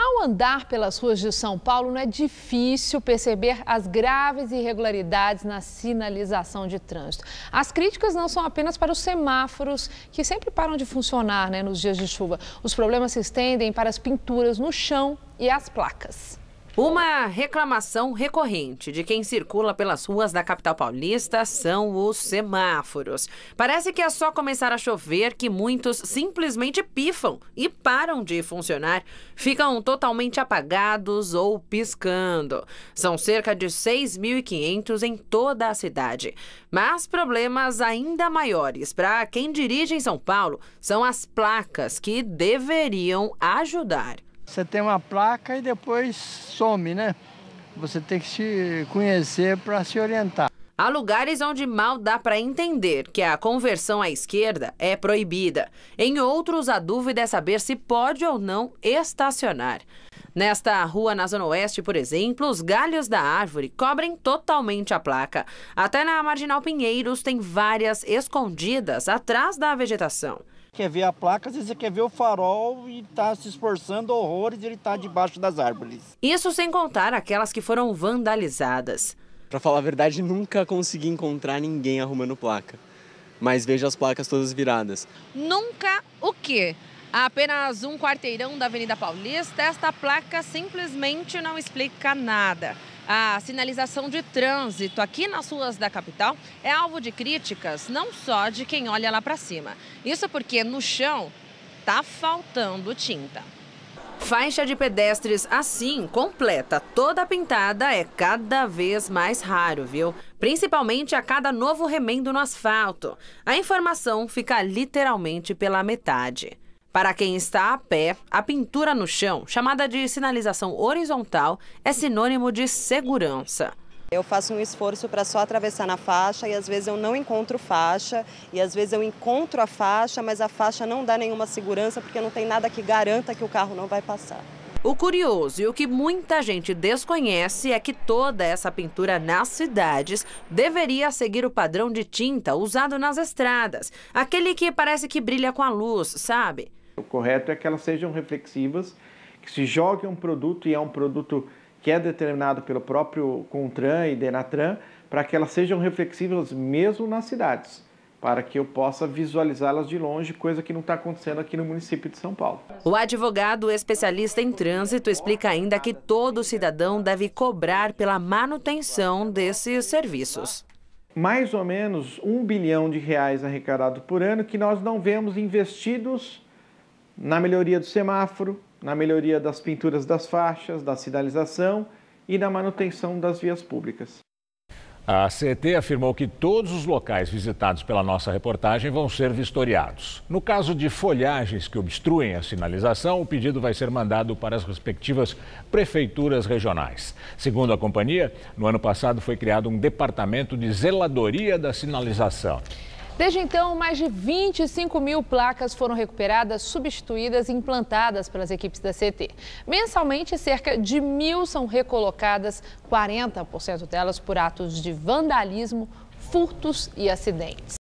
Ao andar pelas ruas de São Paulo, não é difícil perceber as graves irregularidades na sinalização de trânsito. As críticas não são apenas para os semáforos, que sempre param de funcionar né, nos dias de chuva. Os problemas se estendem para as pinturas no chão e as placas. Uma reclamação recorrente de quem circula pelas ruas da capital paulista são os semáforos. Parece que é só começar a chover que muitos simplesmente pifam e param de funcionar, ficam totalmente apagados ou piscando. São cerca de 6.500 em toda a cidade. Mas problemas ainda maiores para quem dirige em São Paulo são as placas que deveriam ajudar. Você tem uma placa e depois some, né? Você tem que se conhecer para se orientar. Há lugares onde mal dá para entender que a conversão à esquerda é proibida. Em outros, a dúvida é saber se pode ou não estacionar. Nesta rua na Zona Oeste, por exemplo, os galhos da árvore cobrem totalmente a placa. Até na Marginal Pinheiros tem várias escondidas atrás da vegetação. Quer ver a placa, às vezes você quer ver o farol e está se esforçando horrores e ele está debaixo das árvores. Isso sem contar aquelas que foram vandalizadas. Para falar a verdade, nunca consegui encontrar ninguém arrumando placa. Mas vejo as placas todas viradas. Nunca o quê? A apenas um quarteirão da Avenida Paulista, esta placa simplesmente não explica nada. A sinalização de trânsito aqui nas ruas da capital é alvo de críticas, não só de quem olha lá para cima. Isso porque no chão tá faltando tinta. Faixa de pedestres assim, completa, toda pintada, é cada vez mais raro, viu? Principalmente a cada novo remendo no asfalto. A informação fica literalmente pela metade. Para quem está a pé, a pintura no chão, chamada de sinalização horizontal, é sinônimo de segurança. Eu faço um esforço para só atravessar na faixa e às vezes eu não encontro faixa e às vezes eu encontro a faixa, mas a faixa não dá nenhuma segurança porque não tem nada que garanta que o carro não vai passar. O curioso e o que muita gente desconhece é que toda essa pintura nas cidades deveria seguir o padrão de tinta usado nas estradas, aquele que parece que brilha com a luz, sabe? O correto é que elas sejam reflexivas, que se jogue um produto e é um produto que é determinado pelo próprio CONTRAN e DENATRAN, para que elas sejam reflexivas mesmo nas cidades, para que eu possa visualizá-las de longe, coisa que não está acontecendo aqui no município de São Paulo. O advogado especialista em trânsito explica ainda que todo cidadão deve cobrar pela manutenção desses serviços. Mais ou menos um bilhão de reais arrecadado por ano que nós não vemos investidos na melhoria do semáforo, na melhoria das pinturas das faixas, da sinalização e na manutenção das vias públicas. A CET afirmou que todos os locais visitados pela nossa reportagem vão ser vistoriados. No caso de folhagens que obstruem a sinalização, o pedido vai ser mandado para as respectivas prefeituras regionais. Segundo a companhia, no ano passado foi criado um departamento de zeladoria da sinalização. Desde então, mais de 25 mil placas foram recuperadas, substituídas e implantadas pelas equipes da CT. Mensalmente, cerca de mil são recolocadas, 40% delas por atos de vandalismo, furtos e acidentes.